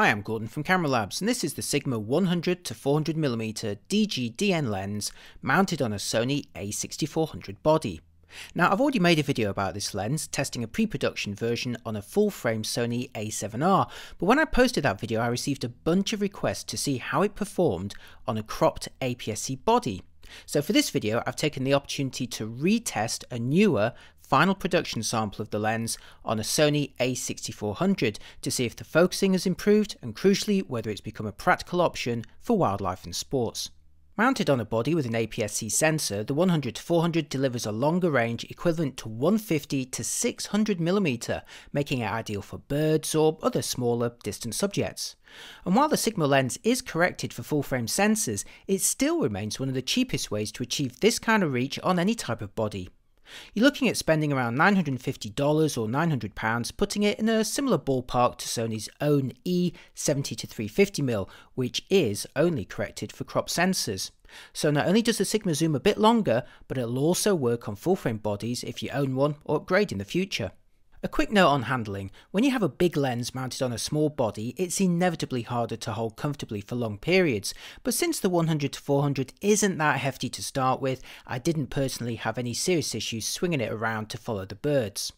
Hi, I'm Gordon from Camera Labs, and this is the Sigma 100 to 400mm DGDN lens mounted on a Sony a6400 body. Now, I've already made a video about this lens, testing a pre-production version on a full-frame Sony a7R, but when I posted that video I received a bunch of requests to see how it performed on a cropped APS-C body. So for this video I've taken the opportunity to retest a newer final production sample of the lens on a Sony a6400 to see if the focusing has improved and crucially whether it's become a practical option for wildlife and sports. Mounted on a body with an APS-C sensor, the 100-400 delivers a longer range equivalent to 150 to 600 mm, making it ideal for birds or other smaller distant subjects. And while the Sigma lens is corrected for full-frame sensors, it still remains one of the cheapest ways to achieve this kind of reach on any type of body, you're looking at spending around $950 or £900, putting it in a similar ballpark to Sony's own E70-350mm, which is only corrected for crop sensors. So not only does the Sigma zoom a bit longer, but it'll also work on full frame bodies if you own one or upgrade in the future. A quick note on handling. When you have a big lens mounted on a small body, it's inevitably harder to hold comfortably for long periods, but since the 100 to 400 isn't that hefty to start with, I didn't personally have any serious issues swinging it around to follow the birds.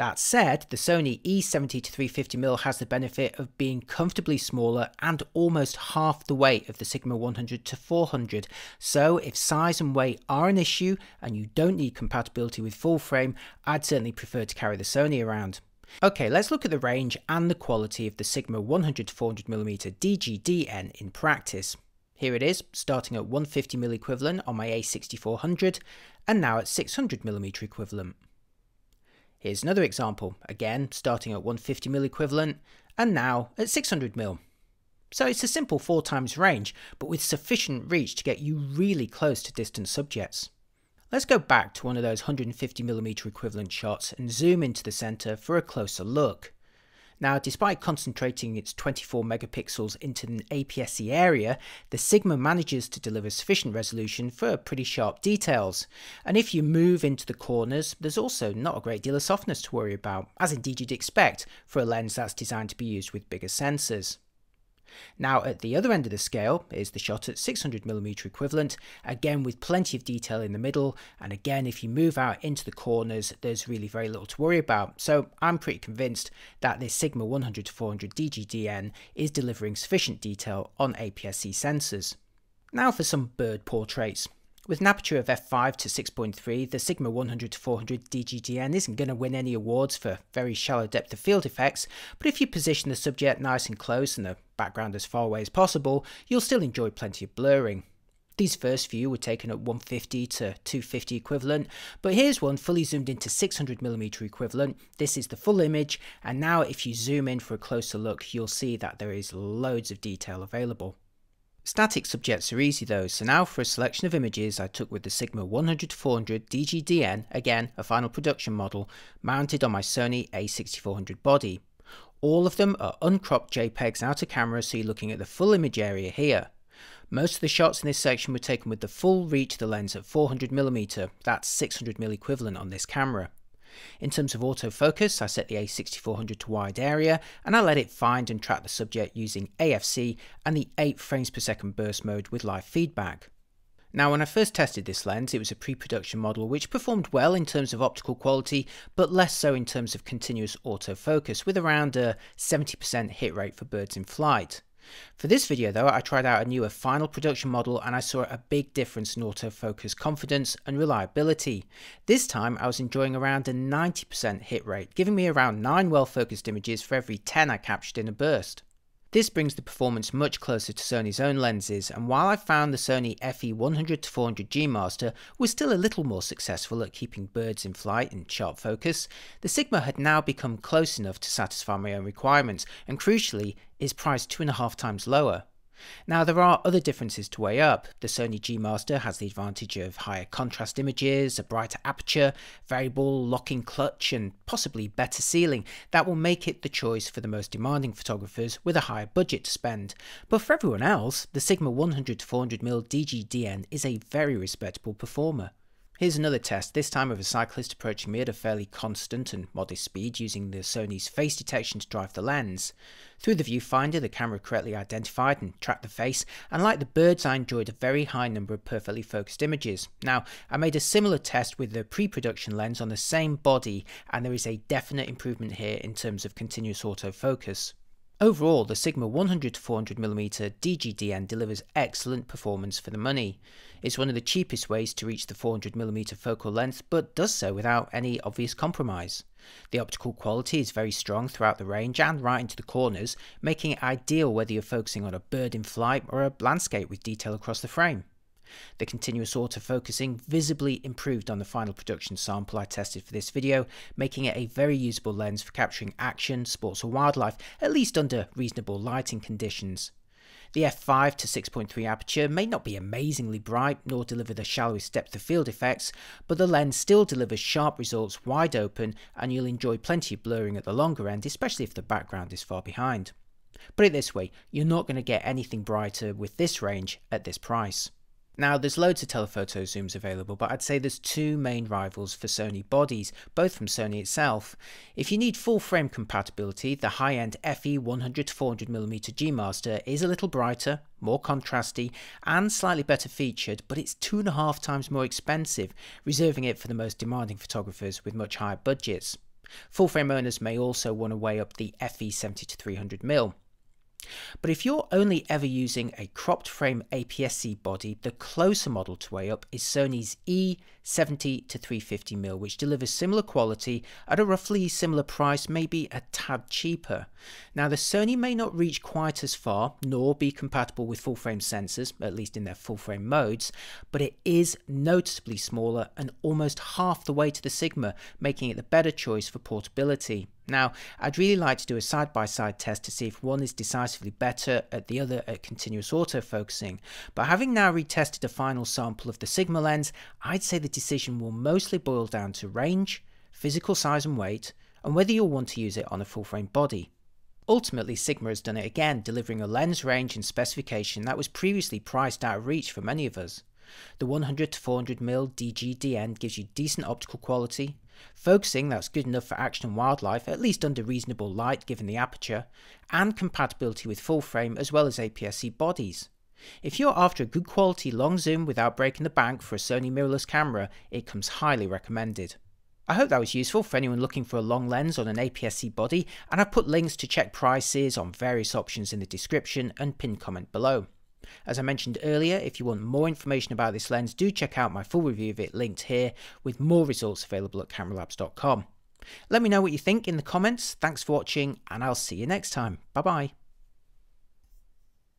That said, the Sony E70-350mm has the benefit of being comfortably smaller and almost half the weight of the Sigma 100-400, so if size and weight are an issue and you don't need compatibility with full frame, I'd certainly prefer to carry the Sony around. Okay, let's look at the range and the quality of the Sigma 100-400mm DGDN in practice. Here it is, starting at 150mm equivalent on my A6400, and now at 600mm equivalent. Here's another example, again starting at 150mm equivalent and now at 600mm. So it's a simple 4 times range, but with sufficient reach to get you really close to distant subjects. Let's go back to one of those 150mm equivalent shots and zoom into the centre for a closer look. Now, despite concentrating its 24 megapixels into an APS-C area, the Sigma manages to deliver sufficient resolution for pretty sharp details. And if you move into the corners, there's also not a great deal of softness to worry about, as indeed you'd expect for a lens that's designed to be used with bigger sensors. Now at the other end of the scale is the shot at 600mm equivalent, again with plenty of detail in the middle and again if you move out into the corners there's really very little to worry about so I'm pretty convinced that this Sigma 100-400 DGDN is delivering sufficient detail on APS-C sensors. Now for some bird portraits. With an aperture of f5 to 6.3, the Sigma 100 to 400 DGDN isn't going to win any awards for very shallow depth of field effects, but if you position the subject nice and close and the background as far away as possible, you'll still enjoy plenty of blurring. These first few were taken at 150 to 250 equivalent, but here's one fully zoomed into 600mm equivalent. This is the full image, and now if you zoom in for a closer look, you'll see that there is loads of detail available. Static subjects are easy though, so now for a selection of images I took with the Sigma 100-400 DGDN, again a final production model, mounted on my Sony a6400 body. All of them are uncropped JPEGs out of camera so you're looking at the full image area here. Most of the shots in this section were taken with the full reach of the lens at 400mm, that's 600mm equivalent on this camera. In terms of autofocus, I set the A6400 to wide area and I let it find and track the subject using AFC and the 8 frames per second burst mode with live feedback. Now when I first tested this lens it was a pre-production model which performed well in terms of optical quality but less so in terms of continuous autofocus with around a 70% hit rate for birds in flight. For this video though, I tried out a newer final production model and I saw a big difference in autofocus confidence and reliability. This time I was enjoying around a 90% hit rate, giving me around 9 well focused images for every 10 I captured in a burst. This brings the performance much closer to Sony's own lenses, and while I found the Sony FE100-400G Master was still a little more successful at keeping birds in flight and sharp focus, the Sigma had now become close enough to satisfy my own requirements, and crucially, is priced two and a half times lower. Now there are other differences to weigh up. The Sony G Master has the advantage of higher contrast images, a brighter aperture, variable locking clutch and possibly better sealing that will make it the choice for the most demanding photographers with a higher budget to spend. But for everyone else, the Sigma 100-400mm DG-DN is a very respectable performer. Here's another test, this time of a cyclist approaching me at a fairly constant and modest speed using the Sony's face detection to drive the lens. Through the viewfinder, the camera correctly identified and tracked the face, and like the birds, I enjoyed a very high number of perfectly focused images. Now, I made a similar test with the pre-production lens on the same body, and there is a definite improvement here in terms of continuous autofocus. Overall, the Sigma 100 400mm DGDN delivers excellent performance for the money. It's one of the cheapest ways to reach the 400mm focal length, but does so without any obvious compromise. The optical quality is very strong throughout the range and right into the corners, making it ideal whether you're focusing on a bird in flight or a landscape with detail across the frame. The continuous autofocusing visibly improved on the final production sample I tested for this video, making it a very usable lens for capturing action, sports or wildlife, at least under reasonable lighting conditions. The f5 to 6.3 aperture may not be amazingly bright nor deliver the shallowest depth of field effects, but the lens still delivers sharp results wide open and you'll enjoy plenty of blurring at the longer end, especially if the background is far behind. Put it this way, you're not going to get anything brighter with this range at this price. Now, there's loads of telephoto zooms available, but I'd say there's two main rivals for Sony bodies, both from Sony itself. If you need full frame compatibility, the high-end FE 100-400mm G Master is a little brighter, more contrasty, and slightly better featured, but it's two and a half times more expensive, reserving it for the most demanding photographers with much higher budgets. Full frame owners may also want to weigh up the FE 70 300mm. But if you're only ever using a cropped frame APS-C body, the closer model to weigh up is Sony's E70 to 350mm, which delivers similar quality at a roughly similar price, maybe a tad cheaper. Now the Sony may not reach quite as far, nor be compatible with full frame sensors, at least in their full frame modes, but it is noticeably smaller and almost half the way to the Sigma, making it the better choice for portability. Now, I'd really like to do a side-by-side test to see if one is decisively better at the other at continuous auto-focusing, but having now retested a final sample of the Sigma lens, I'd say the decision will mostly boil down to range, physical size and weight, and whether you'll want to use it on a full-frame body. Ultimately, Sigma has done it again, delivering a lens range and specification that was previously priced out of reach for many of us. The 100 to 400mm DGDN gives you decent optical quality, focusing that's good enough for action and wildlife, at least under reasonable light given the aperture, and compatibility with full frame as well as APS-C bodies. If you're after a good quality long zoom without breaking the bank for a Sony mirrorless camera, it comes highly recommended. I hope that was useful for anyone looking for a long lens on an APS-C body and I've put links to check prices on various options in the description and pinned comment below. As I mentioned earlier, if you want more information about this lens, do check out my full review of it linked here with more results available at cameralabs.com. Let me know what you think in the comments. Thanks for watching and I'll see you next time. Bye bye.